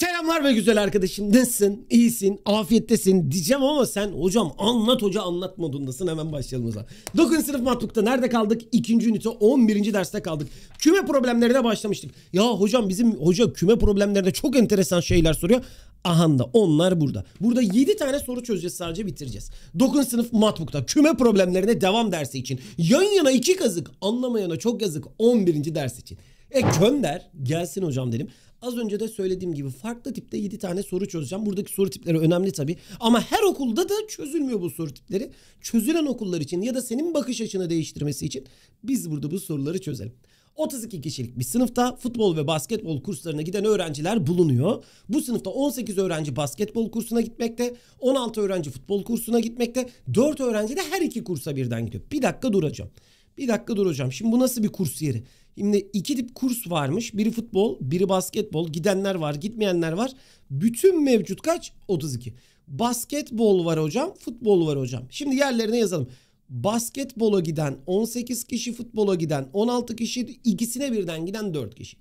Selamlar ve güzel arkadaşım. Nasılsın? İyisin? Afiyettesin diyeceğim ama sen hocam anlat hoca anlat modundasın. Hemen başlayalım o zaman. 9. sınıf matlukta nerede kaldık? 2. ünite 11. derste kaldık. Küme problemlerine başlamıştık. Ya hocam bizim hoca küme problemlerinde çok enteresan şeyler soruyor. Ahanda onlar burada. Burada 7 tane soru çözeceğiz sadece bitireceğiz. 9. sınıf matbukta küme problemlerine devam dersi için. Yan yana iki kazık anlamayana çok yazık 11. ders için. E gönder gelsin hocam dedim. Az önce de söylediğim gibi farklı tipte 7 tane soru çözeceğim. Buradaki soru tipleri önemli tabii. Ama her okulda da çözülmüyor bu soru tipleri. Çözülen okullar için ya da senin bakış açını değiştirmesi için biz burada bu soruları çözelim. 32 kişilik bir sınıfta futbol ve basketbol kurslarına giden öğrenciler bulunuyor. Bu sınıfta 18 öğrenci basketbol kursuna gitmekte, 16 öğrenci futbol kursuna gitmekte, 4 öğrenci de her iki kursa birden gidiyor. Bir dakika duracağım. Bir dakika duracağım. Şimdi bu nasıl bir kurs yeri? Şimdi iki tip kurs varmış. Biri futbol, biri basketbol. Gidenler var, gitmeyenler var. Bütün mevcut kaç? 32. Basketbol var hocam, futbol var hocam. Şimdi yerlerine yazalım. Basketbola giden 18 kişi, futbola giden 16 kişi, ikisine birden giden 4 kişi.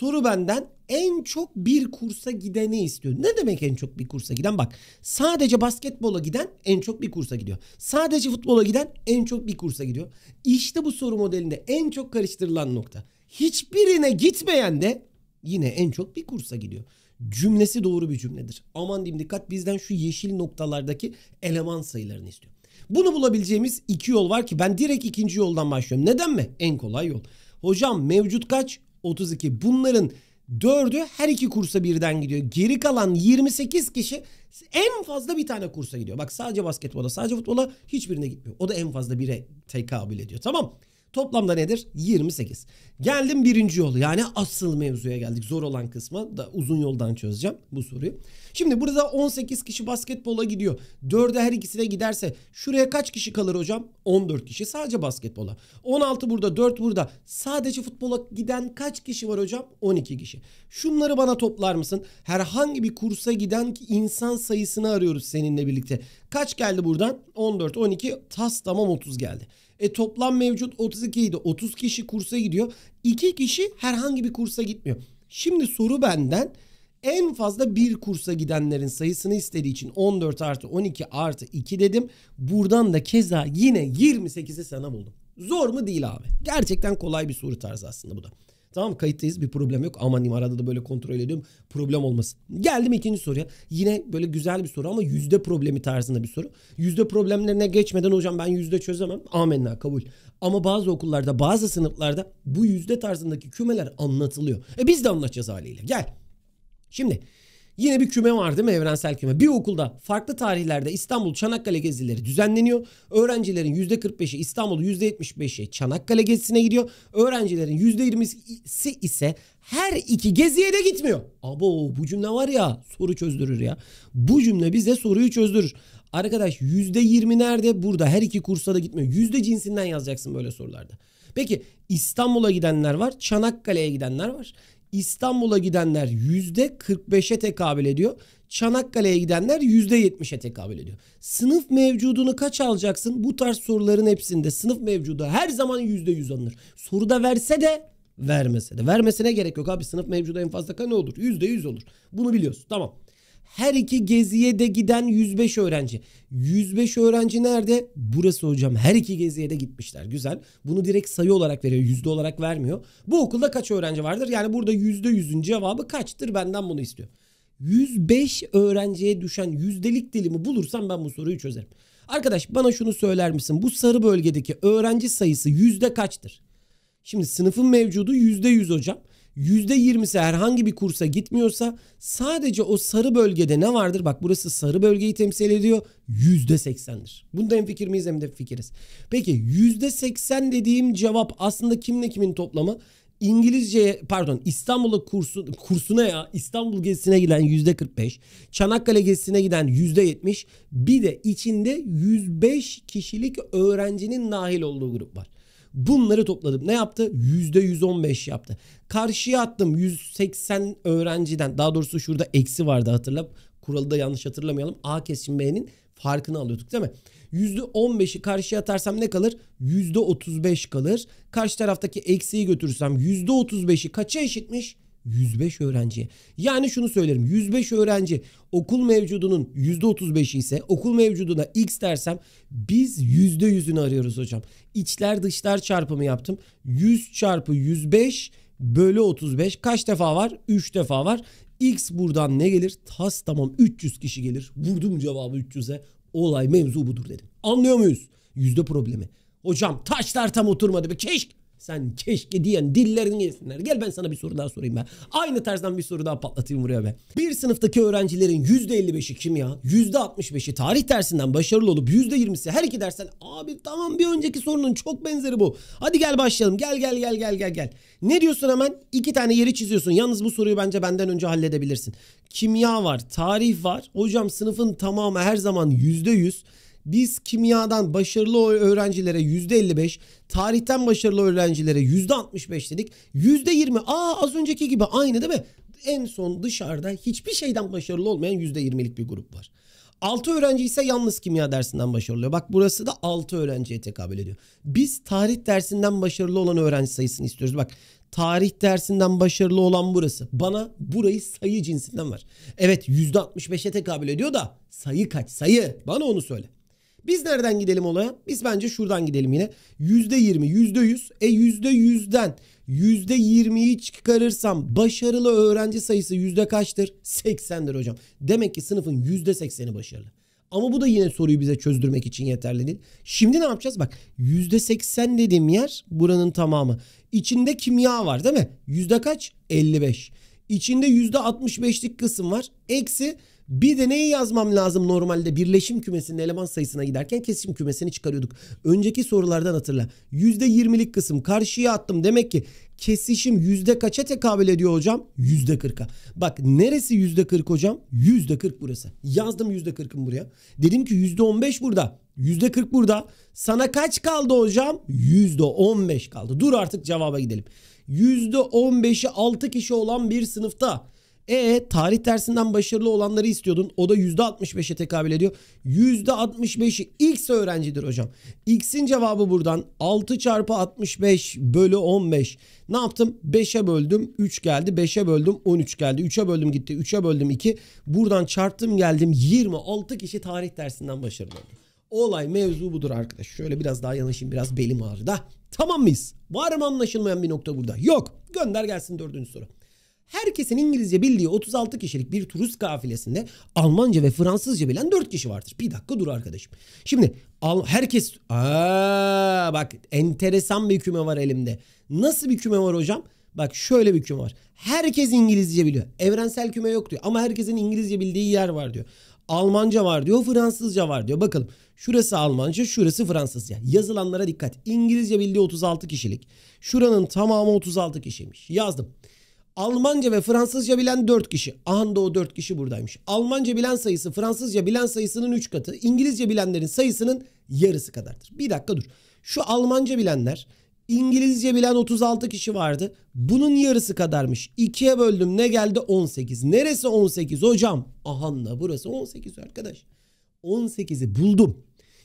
Soru benden en çok bir kursa gideni istiyor. Ne demek en çok bir kursa giden? Bak sadece basketbola giden en çok bir kursa gidiyor. Sadece futbola giden en çok bir kursa gidiyor. İşte bu soru modelinde en çok karıştırılan nokta. Hiçbirine gitmeyen de yine en çok bir kursa gidiyor. Cümlesi doğru bir cümledir. Aman diyeyim dikkat bizden şu yeşil noktalardaki eleman sayılarını istiyor. Bunu bulabileceğimiz iki yol var ki ben direkt ikinci yoldan başlıyorum. Neden mi? En kolay yol. Hocam mevcut kaç? 32. Bunların 4'ü her iki kursa birden gidiyor. Geri kalan 28 kişi en fazla bir tane kursa gidiyor. Bak sadece basketbola, sadece futbola hiçbirine gitmiyor. O da en fazla bire tekabül ediyor. Tamam. Toplamda nedir? 28. Geldim birinci yolu yani asıl mevzuya geldik. Zor olan kısmı da uzun yoldan çözeceğim bu soruyu. Şimdi burada 18 kişi basketbola gidiyor. 4'e her ikisine giderse şuraya kaç kişi kalır hocam? 14 kişi sadece basketbola. 16 burada 4 burada. Sadece futbola giden kaç kişi var hocam? 12 kişi. Şunları bana toplar mısın? Herhangi bir kursa giden insan sayısını arıyoruz seninle birlikte. Kaç geldi buradan? 14, 12, tas tamam 30 geldi. E toplam mevcut 32 idi. 30 kişi kursa gidiyor. 2 kişi herhangi bir kursa gitmiyor. Şimdi soru benden en fazla bir kursa gidenlerin sayısını istediği için 14 artı 12 artı 2 dedim. Buradan da keza yine 28'i sana buldum. Zor mu değil abi. Gerçekten kolay bir soru tarzı aslında bu da. Tamam kayıttayız bir problem yok. Aman diyeyim arada da böyle kontrol ediyorum. Problem olmasın. Geldim ikinci soruya. Yine böyle güzel bir soru ama yüzde problemi tarzında bir soru. Yüzde problemlerine geçmeden hocam ben yüzde çözemem. Amenna kabul. Ama bazı okullarda bazı sınıflarda bu yüzde tarzındaki kümeler anlatılıyor. E biz de anlatacağız haliyle. Gel. Şimdi Yine bir küme var değil mi evrensel küme? Bir okulda farklı tarihlerde İstanbul Çanakkale gezileri düzenleniyor. Öğrencilerin %45'i İstanbul, %75'i Çanakkale gezisine gidiyor. Öğrencilerin %20'si ise her iki geziye de gitmiyor. Abo bu cümle var ya soru çözdürür ya. Bu cümle bize soruyu çözdürür. Arkadaş %20 nerede? Burada her iki kursa da gitmiyor. Yüzde cinsinden yazacaksın böyle sorularda. Peki İstanbul'a gidenler var, Çanakkale'ye gidenler var. İstanbul'a gidenler yüzde %45'e tekabül ediyor. Çanakkale'ye gidenler yüzde %70'e tekabül ediyor. Sınıf mevcudunu kaç alacaksın? Bu tarz soruların hepsinde sınıf mevcudu her zaman yüzde yüz alınır. Soruda verse de vermese de. Vermesine gerek yok abi. Sınıf mevcudu en fazla ne olur? Yüzde yüz olur. Bunu biliyorsun. Tamam. Her iki geziye de giden 105 öğrenci. 105 öğrenci nerede? Burası hocam. Her iki geziye de gitmişler. Güzel. Bunu direkt sayı olarak veriyor. Yüzde olarak vermiyor. Bu okulda kaç öğrenci vardır? Yani burada yüzde yüzün cevabı kaçtır? Benden bunu istiyor. 105 öğrenciye düşen yüzdelik dilimi bulursam ben bu soruyu çözerim. Arkadaş bana şunu söyler misin? Bu sarı bölgedeki öğrenci sayısı yüzde kaçtır? Şimdi sınıfın mevcudu yüzde yüz hocam. %20'si herhangi bir kursa gitmiyorsa sadece o sarı bölgede ne vardır? Bak burası sarı bölgeyi temsil ediyor. %80'dir. Bunda hem fikir miyiz hem de fikiriz. Peki %80 dediğim cevap aslında kimle kimin toplamı? İngilizceye pardon İstanbul'a kursu, kursuna ya İstanbul gezisine giden yüzde 45, Çanakkale gezisine giden yüzde 70, bir de içinde 105 kişilik öğrencinin dahil olduğu grup var. Bunları topladım. Ne yaptı? %115 yaptı. Karşıya attım 180 öğrenciden. Daha doğrusu şurada eksi vardı hatırla. Kuralı da yanlış hatırlamayalım. A kesim B'nin farkını alıyorduk değil mi? %15'i karşıya atarsam ne kalır? %35 kalır. Karşı taraftaki eksiyi götürürsem %35'i kaça eşitmiş? 105 öğrenciye. Yani şunu söylerim 105 öğrenci okul mevcudunun %35'i ise okul mevcuduna x dersem biz %100'ünü arıyoruz hocam. İçler dışlar çarpımı yaptım. 100 çarpı 105 bölü 35 kaç defa var? 3 defa var. X buradan ne gelir? Tas tamam 300 kişi gelir. Vurdum cevabı 300'e. Olay mevzu budur dedim. Anlıyor muyuz? Yüzde problemi. Hocam taşlar tam oturmadı. Keşke sen keşke diyen dillerini yesinler. Gel ben sana bir soru daha sorayım ben. Aynı tarzdan bir soru daha patlatayım buraya be. Bir sınıftaki öğrencilerin %55'i kimya, %65'i tarih dersinden başarılı olup %20'si her iki dersten abi tamam bir önceki sorunun çok benzeri bu. Hadi gel başlayalım. Gel gel gel gel gel gel. Ne diyorsun hemen? İki tane yeri çiziyorsun. Yalnız bu soruyu bence benden önce halledebilirsin. Kimya var, tarih var. Hocam sınıfın tamamı her zaman %100 biz kimyadan başarılı öğrencilere %55, tarihten başarılı öğrencilere %65 dedik. %20 aa az önceki gibi aynı değil mi? En son dışarıda hiçbir şeyden başarılı olmayan %20'lik bir grup var. 6 öğrenci ise yalnız kimya dersinden başarılı oluyor. Bak burası da 6 öğrenciye tekabül ediyor. Biz tarih dersinden başarılı olan öğrenci sayısını istiyoruz. Bak tarih dersinden başarılı olan burası. Bana burayı sayı cinsinden var. Evet %65'e tekabül ediyor da sayı kaç sayı? Bana onu söyle. Biz nereden gidelim olaya? Biz bence şuradan gidelim yine. %20, %100. E %100'den %20'yi çıkarırsam başarılı öğrenci sayısı yüzde kaçtır? 80'dir hocam. Demek ki sınıfın %80'i başarılı. Ama bu da yine soruyu bize çözdürmek için yeterli değil. Şimdi ne yapacağız? Bak %80 dediğim yer buranın tamamı. İçinde kimya var değil mi? Yüzde kaç? 55. İçinde %65'lik kısım var. Eksi bir de neyi yazmam lazım normalde birleşim kümesinin eleman sayısına giderken kesişim kümesini çıkarıyorduk. Önceki sorulardan hatırla. %20'lik kısım karşıya attım. Demek ki kesişim yüzde kaça tekabül ediyor hocam? Yüzde kırka. Bak neresi yüzde kırk hocam? Yüzde kırk burası. Yazdım yüzde kırkım buraya. Dedim ki yüzde on beş burada. Yüzde kırk burada. Sana kaç kaldı hocam? Yüzde on beş kaldı. Dur artık cevaba gidelim. Yüzde on beşi altı kişi olan bir sınıfta e tarih dersinden başarılı olanları istiyordun. O da %65'e tekabül ediyor. %65'i X öğrencidir hocam. X'in cevabı buradan 6 çarpı 65 bölü 15. Ne yaptım? 5'e böldüm 3 geldi. 5'e böldüm 13 geldi. 3'e böldüm gitti. 3'e böldüm 2. Buradan çarptım geldim 26 kişi tarih dersinden başarılı oldu. Olay mevzu budur arkadaş. Şöyle biraz daha yanaşayım biraz belim ağrıda. Tamam mıyız? Var mı anlaşılmayan bir nokta burada? Yok. Gönder gelsin dördüncü soru herkesin İngilizce bildiği 36 kişilik bir turist kafilesinde Almanca ve Fransızca bilen 4 kişi vardır. Bir dakika dur arkadaşım. Şimdi al, herkes aa, bak enteresan bir küme var elimde. Nasıl bir küme var hocam? Bak şöyle bir küme var. Herkes İngilizce biliyor. Evrensel küme yok diyor ama herkesin İngilizce bildiği yer var diyor. Almanca var diyor, Fransızca var diyor. Bakalım şurası Almanca, şurası Fransızca. Yazılanlara dikkat. İngilizce bildiği 36 kişilik. Şuranın tamamı 36 kişiymiş. Yazdım. Almanca ve Fransızca bilen 4 kişi. Aha da o 4 kişi buradaymış. Almanca bilen sayısı Fransızca bilen sayısının 3 katı. İngilizce bilenlerin sayısının yarısı kadardır. Bir dakika dur. Şu Almanca bilenler İngilizce bilen 36 kişi vardı. Bunun yarısı kadarmış. 2'ye böldüm ne geldi? 18. Neresi 18 hocam? Ahanla burası 18 arkadaş. 18'i buldum.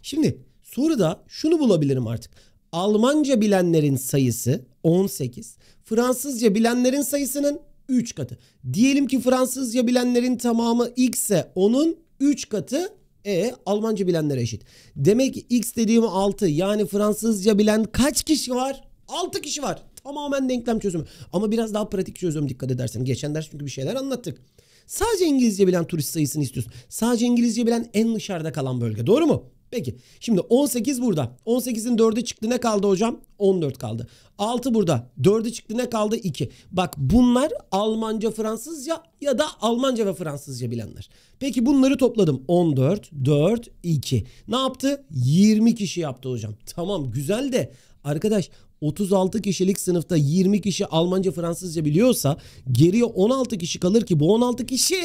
Şimdi soruda şunu bulabilirim artık. Almanca bilenlerin sayısı 18. Fransızca bilenlerin sayısının 3 katı. Diyelim ki Fransızca bilenlerin tamamı x ise onun 3 katı e Almanca bilenlere eşit. Demek ki x dediğim 6 yani Fransızca bilen kaç kişi var? 6 kişi var. Tamamen denklem çözümü. Ama biraz daha pratik çözüm dikkat edersen. Geçen ders çünkü bir şeyler anlattık. Sadece İngilizce bilen turist sayısını istiyorsun. Sadece İngilizce bilen en dışarıda kalan bölge. Doğru mu? Peki şimdi 18 burada. 18'in 4'e çıktı ne kaldı hocam? 14 kaldı. 6 burada. 4'e çıktı ne kaldı? 2. Bak bunlar Almanca, Fransızca ya da Almanca ve Fransızca bilenler. Peki bunları topladım. 14, 4, 2. Ne yaptı? 20 kişi yaptı hocam. Tamam güzel de arkadaş 36 kişilik sınıfta 20 kişi Almanca, Fransızca biliyorsa geriye 16 kişi kalır ki bu 16 kişi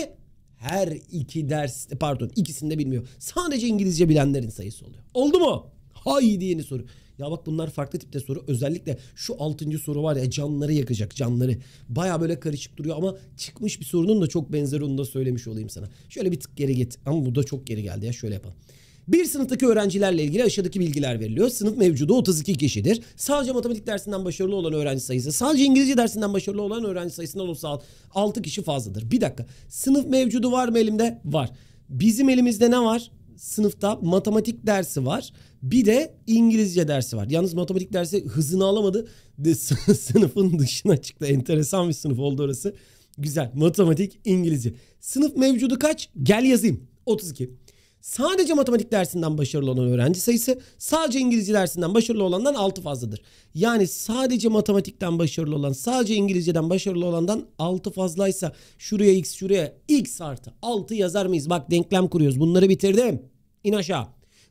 her iki ders pardon ikisinde bilmiyor. Sadece İngilizce bilenlerin sayısı oluyor. Oldu mu? Haydi yeni soru. Ya bak bunlar farklı tipte soru. Özellikle şu altıncı soru var ya canları yakacak canları. Baya böyle karışık duruyor ama çıkmış bir sorunun da çok benzeri onu da söylemiş olayım sana. Şöyle bir tık geri git. Ama bu da çok geri geldi ya şöyle yapalım. Bir sınıftaki öğrencilerle ilgili aşağıdaki bilgiler veriliyor. Sınıf mevcudu 32 kişidir. Sadece matematik dersinden başarılı olan öğrenci sayısı, sadece İngilizce dersinden başarılı olan öğrenci sayısından olsa 6 kişi fazladır. Bir dakika. Sınıf mevcudu var mı elimde? Var. Bizim elimizde ne var? Sınıfta matematik dersi var. Bir de İngilizce dersi var. Yalnız matematik dersi hızını alamadı. De, sınıfın dışına çıktı. Enteresan bir sınıf oldu orası. Güzel. Matematik, İngilizce. Sınıf mevcudu kaç? Gel yazayım. 32. Sadece matematik dersinden başarılı olan öğrenci sayısı sadece İngilizce dersinden başarılı olandan 6 fazladır. Yani sadece matematikten başarılı olan sadece İngilizceden başarılı olandan 6 fazlaysa şuraya x şuraya x artı 6 yazar mıyız? Bak denklem kuruyoruz bunları bitirdim. İn aşağı.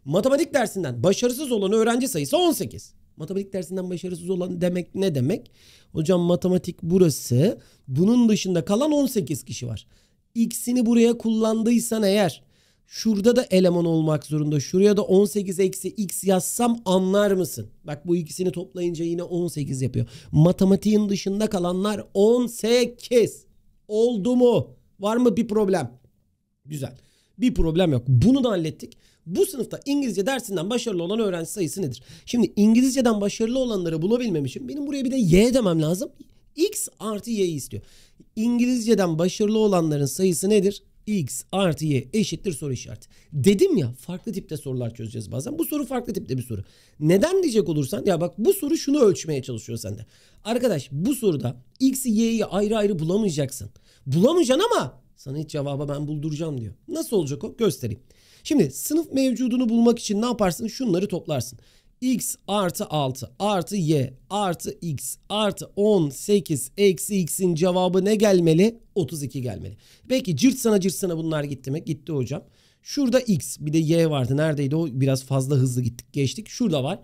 Matematik dersinden başarısız olan öğrenci sayısı 18. Matematik dersinden başarısız olan demek ne demek? Hocam matematik burası. Bunun dışında kalan 18 kişi var. X'ini buraya kullandıysan eğer Şurada da eleman olmak zorunda. Şuraya da 18 eksi x yazsam anlar mısın? Bak bu ikisini toplayınca yine 18 yapıyor. Matematiğin dışında kalanlar 18. Oldu mu? Var mı bir problem? Güzel. Bir problem yok. Bunu da hallettik. Bu sınıfta İngilizce dersinden başarılı olan öğrenci sayısı nedir? Şimdi İngilizceden başarılı olanları bulabilmem için benim buraya bir de y demem lazım. X artı y istiyor. İngilizceden başarılı olanların sayısı nedir? x artı y eşittir soru işareti. Dedim ya farklı tipte sorular çözeceğiz bazen. Bu soru farklı tipte bir soru. Neden diyecek olursan ya bak bu soru şunu ölçmeye çalışıyor sende. Arkadaş bu soruda x'i y'yi ayrı ayrı bulamayacaksın. Bulamayacaksın ama sana hiç cevaba ben bulduracağım diyor. Nasıl olacak o göstereyim. Şimdi sınıf mevcudunu bulmak için ne yaparsın? Şunları toplarsın x artı 6 artı y artı x artı 18 eksi x'in cevabı ne gelmeli? 32 gelmeli. Peki cırt sana cırt sana bunlar gitti mi? Gitti hocam. Şurada x bir de y vardı. Neredeydi o? Biraz fazla hızlı gittik geçtik. Şurada var.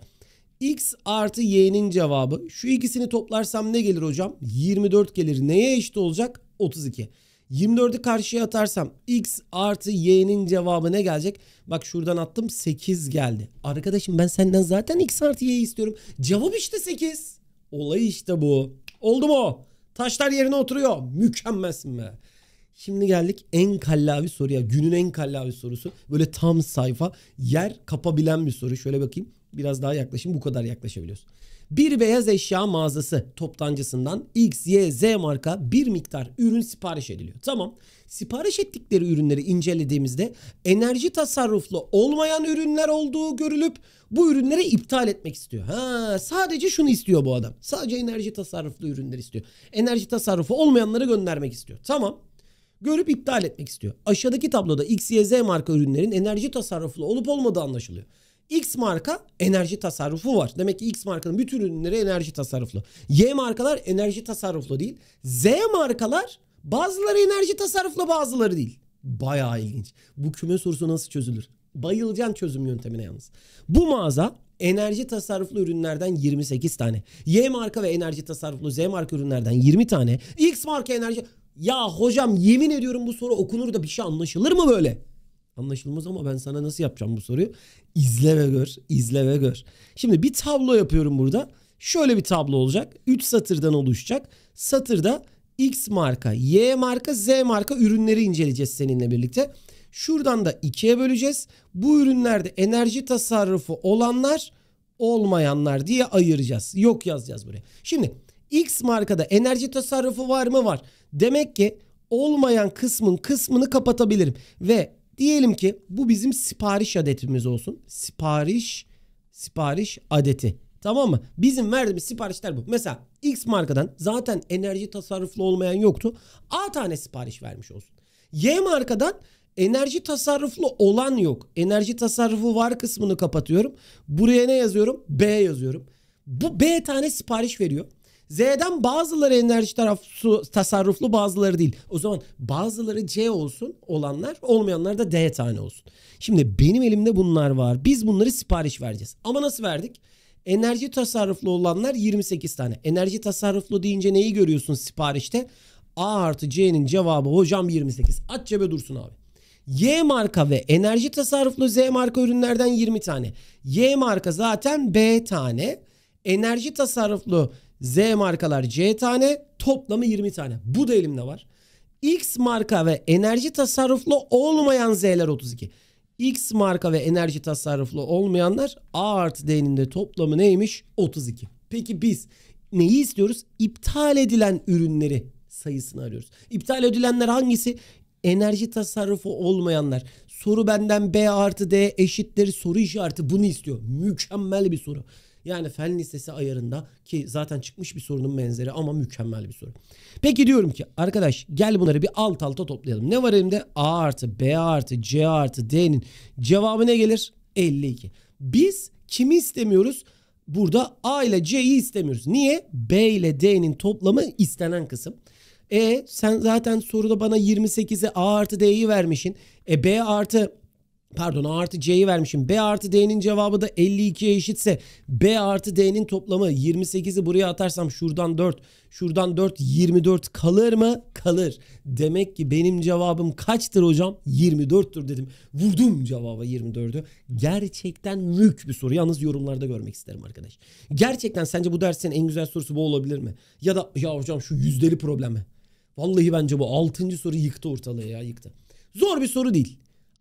x artı y'nin cevabı. Şu ikisini toplarsam ne gelir hocam? 24 gelir. Neye eşit olacak? 32. 24'ü karşıya atarsam x artı y'nin cevabı ne gelecek? Bak şuradan attım 8 geldi. Arkadaşım ben senden zaten x artı y'yi istiyorum. Cevap işte 8. Olay işte bu. Oldu mu? Taşlar yerine oturuyor. Mükemmelsin be. Şimdi geldik en kallavi soruya. Günün en kallavi sorusu. Böyle tam sayfa yer kapabilen bir soru. Şöyle bakayım biraz daha yaklaşın bu kadar yaklaşabiliyorsun. Bir beyaz eşya mağazası toptancısından X, Y, Z marka bir miktar ürün sipariş ediliyor. Tamam. Sipariş ettikleri ürünleri incelediğimizde enerji tasarruflu olmayan ürünler olduğu görülüp bu ürünleri iptal etmek istiyor. Ha, sadece şunu istiyor bu adam. Sadece enerji tasarruflu ürünler istiyor. Enerji tasarrufu olmayanları göndermek istiyor. Tamam görüp iptal etmek istiyor. Aşağıdaki tabloda X, Y, Z marka ürünlerin enerji tasarruflu olup olmadığı anlaşılıyor. X marka enerji tasarrufu var. Demek ki X markanın bütün ürünleri enerji tasarruflu. Y markalar enerji tasarruflu değil. Z markalar bazıları enerji tasarruflu bazıları değil. Bayağı ilginç. Bu küme sorusu nasıl çözülür? Bayılacaksın çözüm yöntemine yalnız. Bu mağaza enerji tasarruflu ürünlerden 28 tane. Y marka ve enerji tasarruflu Z marka ürünlerden 20 tane. X marka enerji... Ya hocam yemin ediyorum bu soru okunur da bir şey anlaşılır mı böyle? Anlaşılmaz ama ben sana nasıl yapacağım bu soruyu? İzle ve gör, izle ve gör. Şimdi bir tablo yapıyorum burada. Şöyle bir tablo olacak. 3 satırdan oluşacak. Satırda X marka, Y marka, Z marka ürünleri inceleyeceğiz seninle birlikte. Şuradan da ikiye böleceğiz. Bu ürünlerde enerji tasarrufu olanlar olmayanlar diye ayıracağız. Yok yazacağız buraya. Şimdi X markada enerji tasarrufu var mı? Var. Demek ki olmayan kısmın kısmını kapatabilirim. Ve Diyelim ki bu bizim sipariş adetimiz olsun. Sipariş sipariş adeti. Tamam mı? Bizim verdiğimiz siparişler bu. Mesela X markadan zaten enerji tasarruflu olmayan yoktu. A tane sipariş vermiş olsun. Y markadan enerji tasarruflu olan yok. Enerji tasarrufu var kısmını kapatıyorum. Buraya ne yazıyorum? B yazıyorum. Bu B tane sipariş veriyor. Z'den bazıları enerji tarafı tasarruflu bazıları değil. O zaman bazıları C olsun olanlar olmayanlar da D tane olsun. Şimdi benim elimde bunlar var. Biz bunları sipariş vereceğiz. Ama nasıl verdik? Enerji tasarruflu olanlar 28 tane. Enerji tasarruflu deyince neyi görüyorsun siparişte? A artı C'nin cevabı hocam 28. At cebe dursun abi. Y marka ve enerji tasarruflu Z marka ürünlerden 20 tane. Y marka zaten B tane. Enerji tasarruflu Z markalar C tane toplamı 20 tane. Bu da elimde var. X marka ve enerji tasarruflu olmayan Z'ler 32. X marka ve enerji tasarruflu olmayanlar A artı D'nin de toplamı neymiş? 32. Peki biz neyi istiyoruz? İptal edilen ürünleri sayısını arıyoruz. İptal edilenler hangisi? Enerji tasarrufu olmayanlar. Soru benden B artı D eşittir soru işareti bunu istiyor. Mükemmel bir soru. Yani fen listesi ayarında ki zaten çıkmış bir sorunun benzeri ama mükemmel bir soru. Peki diyorum ki arkadaş gel bunları bir alt alta toplayalım. Ne var elimde? A artı B artı C artı D'nin cevabı ne gelir? 52. Biz kimi istemiyoruz? Burada A ile C'yi istemiyoruz. Niye? B ile D'nin toplamı istenen kısım. E sen zaten soruda bana 28'e A artı D'yi vermişsin. E B artı pardon A artı C'yi vermişim. B artı D'nin cevabı da 52'ye eşitse B artı D'nin toplamı 28'i buraya atarsam şuradan 4, şuradan 4 24 kalır mı? Kalır. Demek ki benim cevabım kaçtır hocam? 24'tür dedim. Vurdum cevaba 24'ü. Gerçekten mülk bir soru. Yalnız yorumlarda görmek isterim arkadaş. Gerçekten sence bu dersin en güzel sorusu bu olabilir mi? Ya da ya hocam şu yüzdeli problemi. Vallahi bence bu 6. soru yıktı ortalığı ya yıktı. Zor bir soru değil.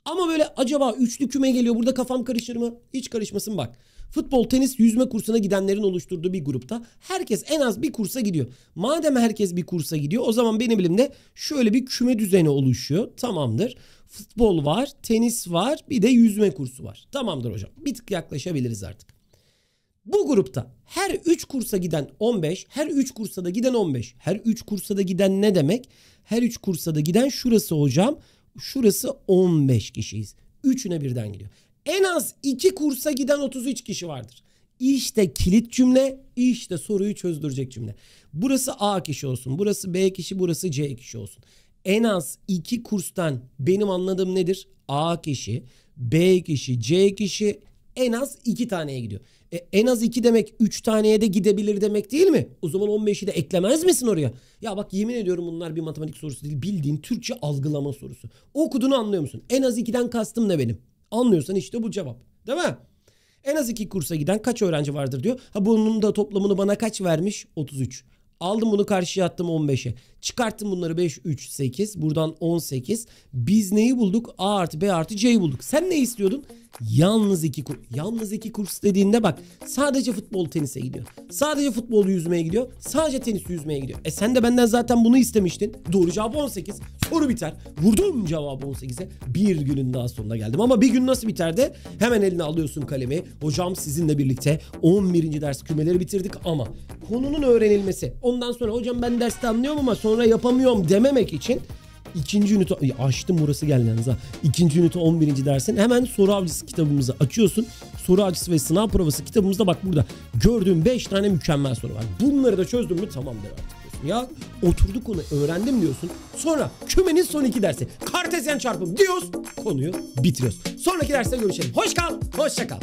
Ama böyle acaba üçlü küme geliyor burada kafam karışır mı? Hiç karışmasın bak. Futbol, tenis, yüzme kursuna gidenlerin oluşturduğu bir grupta herkes en az bir kursa gidiyor. Madem herkes bir kursa gidiyor o zaman benim elimde şöyle bir küme düzeni oluşuyor. Tamamdır. Futbol var, tenis var, bir de yüzme kursu var. Tamamdır hocam. Bir tık yaklaşabiliriz artık. Bu grupta her 3 kursa giden 15, her 3 kursa da giden 15. Her 3 kursa da giden ne demek? Her 3 kursa da giden şurası hocam. Şurası 15 kişiyiz. Üçüne birden gidiyor. En az iki kursa giden 33 kişi vardır. İşte kilit cümle, işte soruyu çözdürecek cümle. Burası A kişi olsun, burası B kişi, burası C kişi olsun. En az iki kurstan benim anladığım nedir? A kişi, B kişi, C kişi en az iki taneye gidiyor. E, en az 2 demek 3 taneye de gidebilir demek değil mi? O zaman 15'i de eklemez misin oraya? Ya bak yemin ediyorum bunlar bir matematik sorusu değil. Bildiğin Türkçe algılama sorusu. Okuduğunu anlıyor musun? En az 2'den kastım ne benim? Anlıyorsan işte bu cevap. Değil mi? En az 2 kursa giden kaç öğrenci vardır diyor. Ha bunun da toplamını bana kaç vermiş? 33. Aldım bunu karşıya attım 15'e. Çıkarttım bunları 5, 3, 8. Buradan 18. Biz neyi bulduk? A artı B artı C'yi bulduk. Sen ne istiyordun? Yalnız iki kur, Yalnız iki kurs dediğinde bak sadece futbol tenise gidiyor. Sadece futbol yüzmeye gidiyor. Sadece tenis yüzmeye gidiyor. E sen de benden zaten bunu istemiştin. Doğru cevap 18. Soru biter. Vurdum cevabı 18'e. Bir günün daha sonuna geldim. Ama bir gün nasıl biter de Hemen eline alıyorsun kalemi. Hocam sizinle birlikte 11. ders kümeleri bitirdik ama konunun öğrenilmesi. Ondan sonra hocam ben derste anlıyorum ama sonra yapamıyorum dememek için İkinci ünite açtım burası gel yalnız ha. İkinci ünite 11. dersin hemen soru avcısı kitabımızı açıyorsun. Soru avcısı ve sınav provası kitabımızda bak burada gördüğün 5 tane mükemmel soru var. Bunları da çözdüm mü tamamdır artık diyorsun. Ya oturduk onu öğrendim diyorsun. Sonra kümenin son iki dersi. Kartezyen çarpım diyoruz. Konuyu bitiriyoruz. Sonraki derste görüşelim. Hoş kal, hoşça kal.